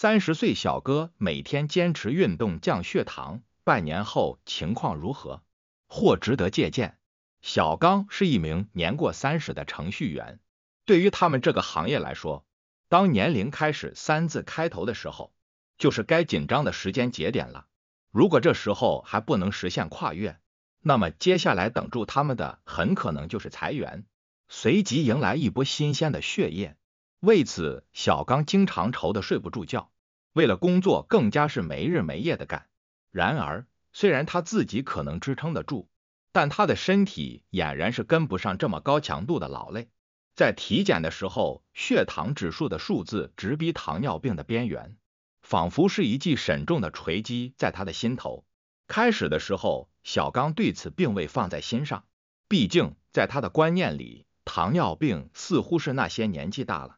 三十岁小哥每天坚持运动降血糖，半年后情况如何？或值得借鉴。小刚是一名年过三十的程序员，对于他们这个行业来说，当年龄开始三字开头的时候，就是该紧张的时间节点了。如果这时候还不能实现跨越，那么接下来等住他们的很可能就是裁员，随即迎来一波新鲜的血液。为此，小刚经常愁得睡不住觉。为了工作，更加是没日没夜的干。然而，虽然他自己可能支撑得住，但他的身体俨然是跟不上这么高强度的劳累。在体检的时候，血糖指数的数字直逼糖尿病的边缘，仿佛是一记沉重的锤击在他的心头。开始的时候，小刚对此并未放在心上，毕竟在他的观念里，糖尿病似乎是那些年纪大了。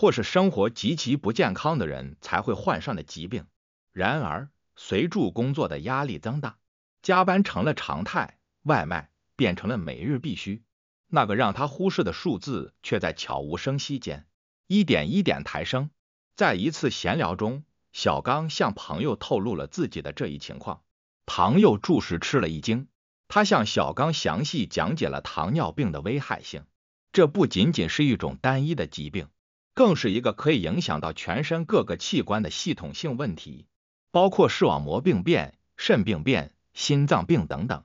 或是生活极其不健康的人才会患上的疾病。然而，随住工作的压力增大，加班成了常态，外卖变成了每日必须。那个让他忽视的数字却在悄无声息间一点一点抬升。在一次闲聊中，小刚向朋友透露了自己的这一情况，朋友注实吃了一惊。他向小刚详细讲解了糖尿病的危害性，这不仅仅是一种单一的疾病。更是一个可以影响到全身各个器官的系统性问题，包括视网膜病变、肾病变、心脏病等等。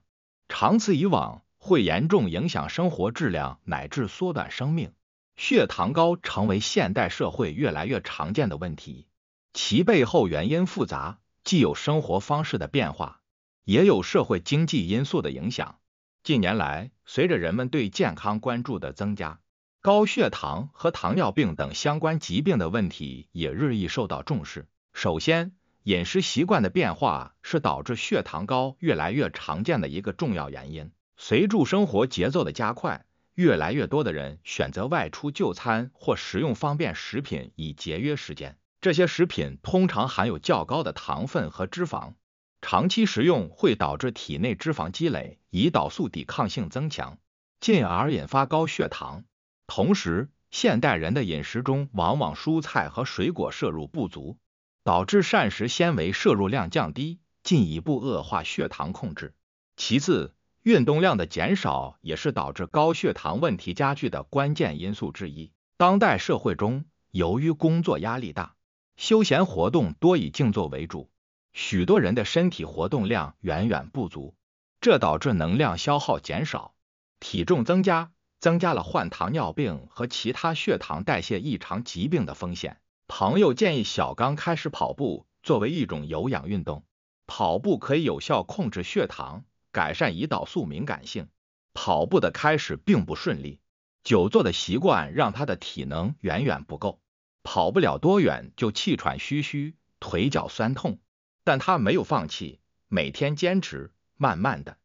长此以往，会严重影响生活质量，乃至缩短生命。血糖高成为现代社会越来越常见的问题，其背后原因复杂，既有生活方式的变化，也有社会经济因素的影响。近年来，随着人们对健康关注的增加。高血糖和糖尿病等相关疾病的问题也日益受到重视。首先，饮食习惯的变化是导致血糖高越来越常见的一个重要原因。随住生活节奏的加快，越来越多的人选择外出就餐或食用方便食品以节约时间。这些食品通常含有较高的糖分和脂肪，长期食用会导致体内脂肪积累、胰岛素抵抗性增强，进而引发高血糖。同时，现代人的饮食中往往蔬菜和水果摄入不足，导致膳食纤维摄入量降低，进一步恶化血糖控制。其次，运动量的减少也是导致高血糖问题加剧的关键因素之一。当代社会中，由于工作压力大，休闲活动多以静坐为主，许多人的身体活动量远远不足，这导致能量消耗减少，体重增加。增加了患糖尿病和其他血糖代谢异常疾病的风险。朋友建议小刚开始跑步作为一种有氧运动，跑步可以有效控制血糖，改善胰岛素敏感性。跑步的开始并不顺利，久坐的习惯让他的体能远远不够，跑不了多远就气喘吁吁，腿脚酸痛。但他没有放弃，每天坚持，慢慢的，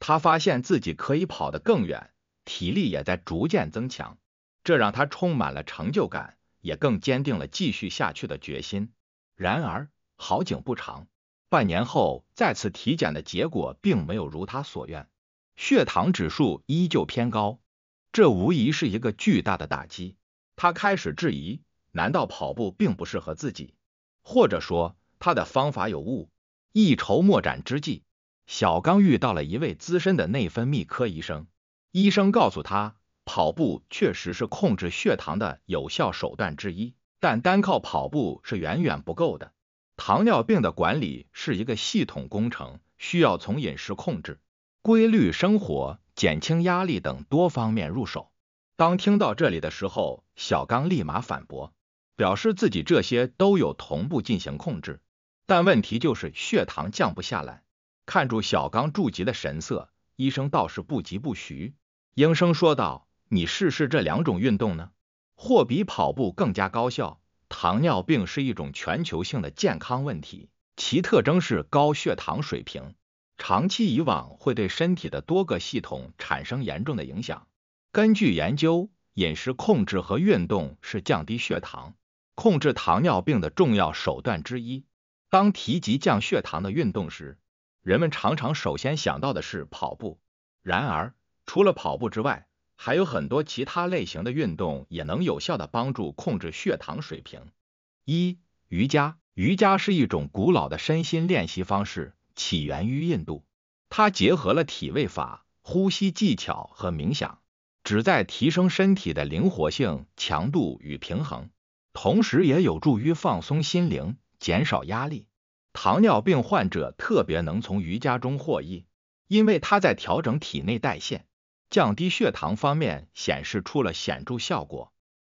他发现自己可以跑得更远。体力也在逐渐增强，这让他充满了成就感，也更坚定了继续下去的决心。然而好景不长，半年后再次体检的结果并没有如他所愿，血糖指数依旧偏高，这无疑是一个巨大的打击。他开始质疑：难道跑步并不适合自己？或者说他的方法有误？一筹莫展之际，小刚遇到了一位资深的内分泌科医生。医生告诉他，跑步确实是控制血糖的有效手段之一，但单靠跑步是远远不够的。糖尿病的管理是一个系统工程，需要从饮食控制、规律生活、减轻压力等多方面入手。当听到这里的时候，小刚立马反驳，表示自己这些都有同步进行控制，但问题就是血糖降不下来。看住小刚着急的神色，医生倒是不疾不徐。应声说道：“你试试这两种运动呢，或比跑步更加高效。糖尿病是一种全球性的健康问题，其特征是高血糖水平，长期以往会对身体的多个系统产生严重的影响。根据研究，饮食控制和运动是降低血糖、控制糖尿病的重要手段之一。当提及降血糖的运动时，人们常常首先想到的是跑步。然而，除了跑步之外，还有很多其他类型的运动也能有效的帮助控制血糖水平。一、瑜伽。瑜伽是一种古老的身心练习方式，起源于印度。它结合了体位法、呼吸技巧和冥想，旨在提升身体的灵活性、强度与平衡，同时也有助于放松心灵、减少压力。糖尿病患者特别能从瑜伽中获益，因为它在调整体内代谢。降低血糖方面显示出了显著效果。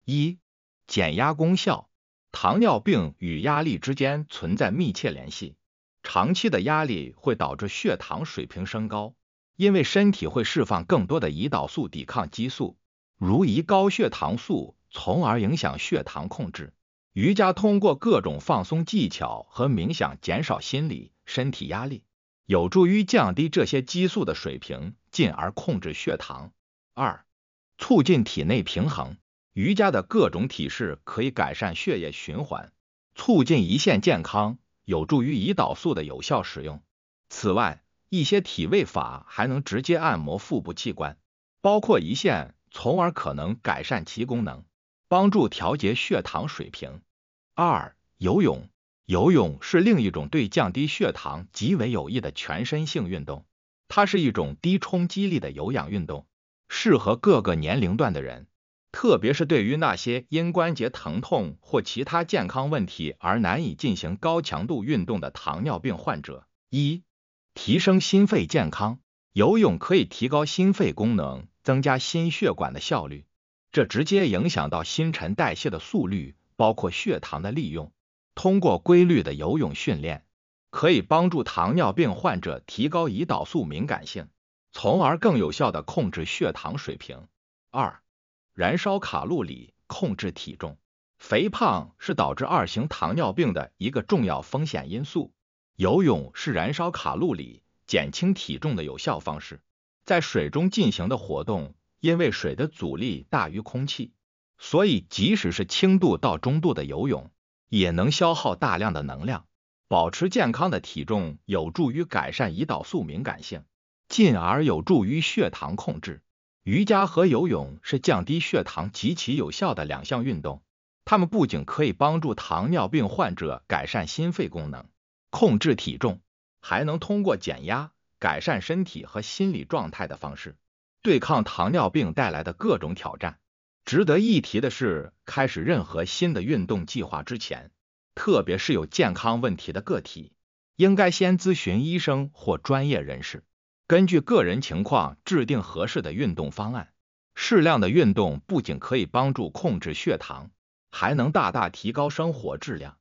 一、减压功效。糖尿病与压力之间存在密切联系，长期的压力会导致血糖水平升高，因为身体会释放更多的胰岛素抵抗激素，如胰高血糖素，从而影响血糖控制。瑜伽通过各种放松技巧和冥想，减少心理、身体压力，有助于降低这些激素的水平。进而控制血糖。二，促进体内平衡。瑜伽的各种体式可以改善血液循环，促进胰腺健康，有助于胰岛素的有效使用。此外，一些体位法还能直接按摩腹部器官，包括胰腺，从而可能改善其功能，帮助调节血糖水平。二，游泳。游泳是另一种对降低血糖极为有益的全身性运动。它是一种低冲击力的有氧运动，适合各个年龄段的人，特别是对于那些因关节疼痛或其他健康问题而难以进行高强度运动的糖尿病患者。一、提升心肺健康，游泳可以提高心肺功能，增加心血管的效率，这直接影响到新陈代谢的速率，包括血糖的利用。通过规律的游泳训练。可以帮助糖尿病患者提高胰岛素敏感性，从而更有效的控制血糖水平。二、燃烧卡路里，控制体重。肥胖是导致二型糖尿病的一个重要风险因素。游泳是燃烧卡路里、减轻体重的有效方式。在水中进行的活动，因为水的阻力大于空气，所以即使是轻度到中度的游泳，也能消耗大量的能量。保持健康的体重有助于改善胰岛素敏感性，进而有助于血糖控制。瑜伽和游泳是降低血糖极其有效的两项运动。它们不仅可以帮助糖尿病患者改善心肺功能、控制体重，还能通过减压、改善身体和心理状态的方式，对抗糖尿病带来的各种挑战。值得一提的是，开始任何新的运动计划之前。特别是有健康问题的个体，应该先咨询医生或专业人士，根据个人情况制定合适的运动方案。适量的运动不仅可以帮助控制血糖，还能大大提高生活质量。